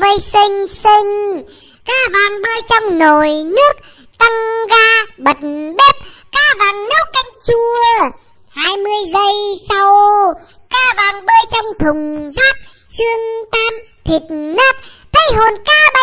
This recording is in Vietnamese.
với xinh xinh Cá vàng bơi trong nồi nước Tăng ga bật bếp Cá vàng nấu canh chua 20 giây sau Cá vàng bơi trong thùng rác Xương tan thịt nát Thấy hồn cá